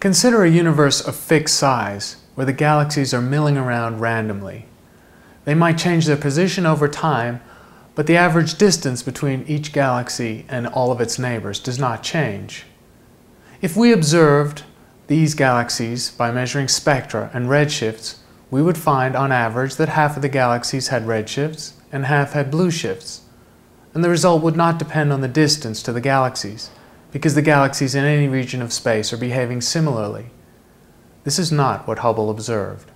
Consider a universe of fixed size, where the galaxies are milling around randomly. They might change their position over time, but the average distance between each galaxy and all of its neighbors does not change. If we observed these galaxies by measuring spectra and redshifts, we would find on average that half of the galaxies had redshifts and half had blue shifts, and the result would not depend on the distance to the galaxies, because the galaxies in any region of space are behaving similarly. This is not what Hubble observed.